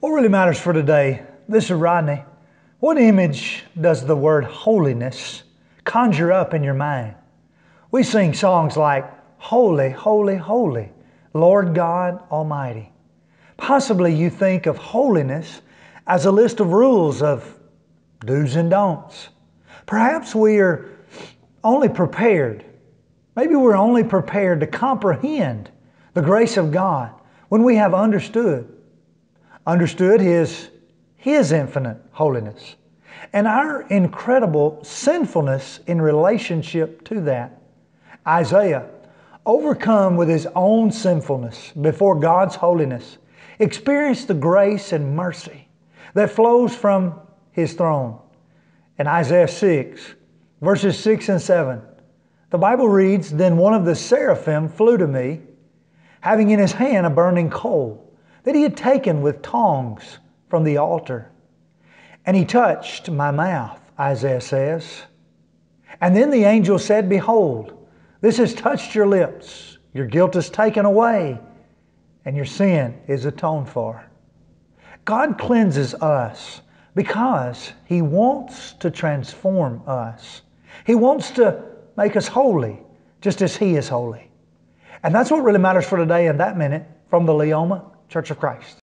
What really matters for today? This is Rodney. What image does the word holiness conjure up in your mind? We sing songs like, Holy, Holy, Holy, Lord God Almighty. Possibly you think of holiness as a list of rules of do's and don'ts. Perhaps we are only prepared, maybe we're only prepared to comprehend the grace of God when we have understood understood his, his infinite holiness and our incredible sinfulness in relationship to that. Isaiah, overcome with his own sinfulness before God's holiness, experienced the grace and mercy that flows from his throne. In Isaiah 6, verses 6 and 7, the Bible reads Then one of the seraphim flew to me, having in his hand a burning coal that he had taken with tongs from the altar. And he touched my mouth, Isaiah says. And then the angel said, Behold, this has touched your lips. Your guilt is taken away, and your sin is atoned for. God cleanses us because He wants to transform us. He wants to make us holy, just as He is holy. And that's what really matters for today in that minute from the Leoma. Church of Christ.